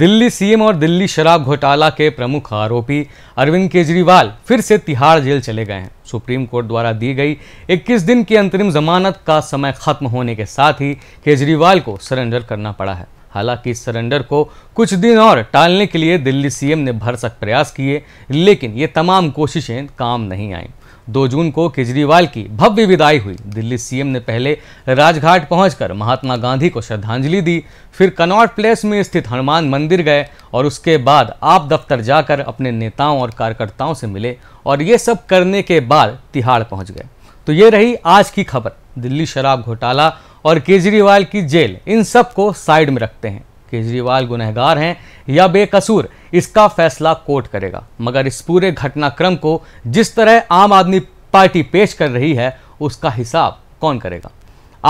Delhi CM और दिल्ली शराब घोटाला के प्रमुख आरोपी अरविंद केजरीवाल फिर से तिहाड़ जेल चले गए हैं सुप्रीम कोर्ट द्वारा दी गई 21 दिन की अंतरिम जमानत का समय खत्म होने के साथ ही केजरीवाल को सरेंडर करना पड़ा है हालांकि इस सरेंडर को कुछ दिन और टालने के लिए दिल्ली सीएम ने भरसक प्रयास किए लेकिन ये तमाम कोशिशें काम नहीं आईं दो जून को केजरीवाल की भव्य विदाई हुई दिल्ली सीएम ने पहले राजघाट पहुंचकर महात्मा गांधी को श्रद्धांजलि दी फिर कनॉट प्लेस में स्थित हनुमान मंदिर गए और उसके बाद आप दफ्तर जाकर अपने नेताओं और कार्यकर्ताओं से मिले और ये सब करने के बाद तिहाड़ पहुँच गए तो ये रही आज की खबर दिल्ली शराब घोटाला और केजरीवाल की जेल इन सब को साइड में रखते हैं केजरीवाल गुनहगार हैं या बेकसूर इसका फैसला कोर्ट करेगा मगर इस पूरे घटनाक्रम को जिस तरह आम आदमी पार्टी पेश कर रही है उसका हिसाब कौन करेगा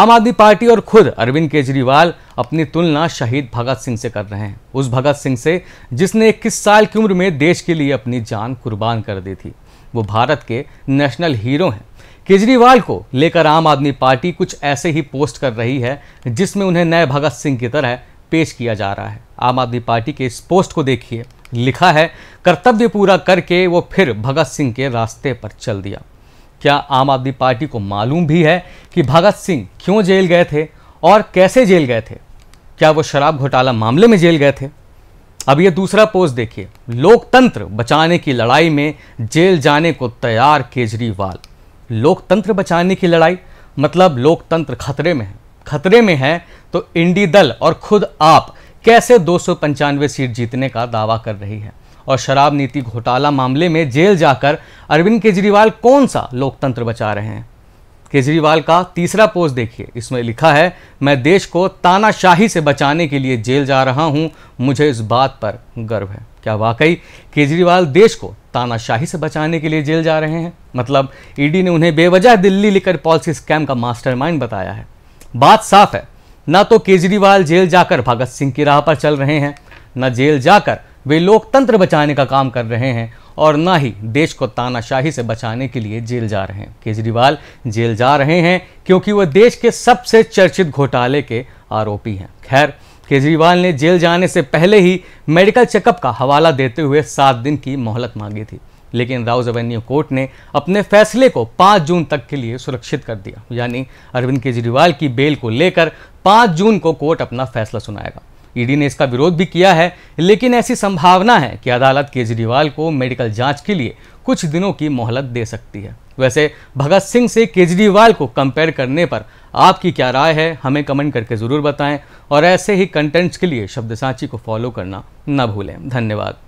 आम आदमी पार्टी और खुद अरविंद केजरीवाल अपनी तुलना शहीद भगत सिंह से कर रहे हैं उस भगत सिंह से जिसने इक्कीस साल की उम्र में देश के लिए अपनी जान कुर्बान कर दी थी वो भारत के नेशनल हीरो हैं केजरीवाल को लेकर आम आदमी पार्टी कुछ ऐसे ही पोस्ट कर रही है जिसमें उन्हें नए भगत सिंह की तरह पेश किया जा रहा है आम आदमी पार्टी के इस पोस्ट को देखिए लिखा है कर्तव्य पूरा करके वो फिर भगत सिंह के रास्ते पर चल दिया क्या आम आदमी पार्टी को मालूम भी है कि भगत सिंह क्यों जेल गए थे और कैसे जेल गए थे क्या वो शराब घोटाला मामले में जेल गए थे अब ये दूसरा पोस्ट देखिए लोकतंत्र बचाने की लड़ाई में जेल जाने को तैयार केजरीवाल लोकतंत्र बचाने की लड़ाई मतलब लोकतंत्र खतरे में है खतरे में है तो इंडी दल और खुद आप कैसे दो सीट जीतने का दावा कर रही है और शराब नीति घोटाला मामले में जेल जाकर अरविंद केजरीवाल कौन सा लोकतंत्र बचा रहे हैं केजरीवाल का तीसरा पोस्ट देखिए इसमें लिखा है मैं देश को तानाशाही से बचाने के लिए जेल जा रहा हूं मुझे इस बात पर गर्व है क्या वाकई केजरीवाल देश को तानाशाही से बचाने के लिए जेल जा रहे हैं मतलब ईडी ने उन्हें बेवजह दिल्ली लेकर पॉलिसी स्कैम का मास्टरमाइंड बताया है बात साफ है ना तो केजरीवाल जेल जाकर भगत सिंह की राह पर चल रहे हैं न जेल जाकर वे लोकतंत्र बचाने का काम कर रहे हैं और ना ही देश को तानाशाही से बचाने के लिए जेल जा रहे हैं केजरीवाल जेल जा रहे हैं क्योंकि वह देश के सबसे चर्चित घोटाले के आरोपी हैं खैर केजरीवाल ने जेल जाने से पहले ही मेडिकल चेकअप का हवाला देते हुए सात दिन की मोहलत मांगी थी लेकिन राउज एवेन्यू कोर्ट ने अपने फैसले को 5 जून तक के लिए सुरक्षित कर दिया यानी अरविंद केजरीवाल की बेल को लेकर 5 जून को कोर्ट अपना फैसला सुनाएगा ईडी ने इसका विरोध भी किया है लेकिन ऐसी संभावना है कि अदालत केजरीवाल को मेडिकल जांच के लिए कुछ दिनों की मोहलत दे सकती है वैसे भगत सिंह से केजरीवाल को कंपेयर करने पर आपकी क्या राय है हमें कमेंट करके ज़रूर बताएं और ऐसे ही कंटेंट्स के लिए शब्द सांची को फॉलो करना न भूलें धन्यवाद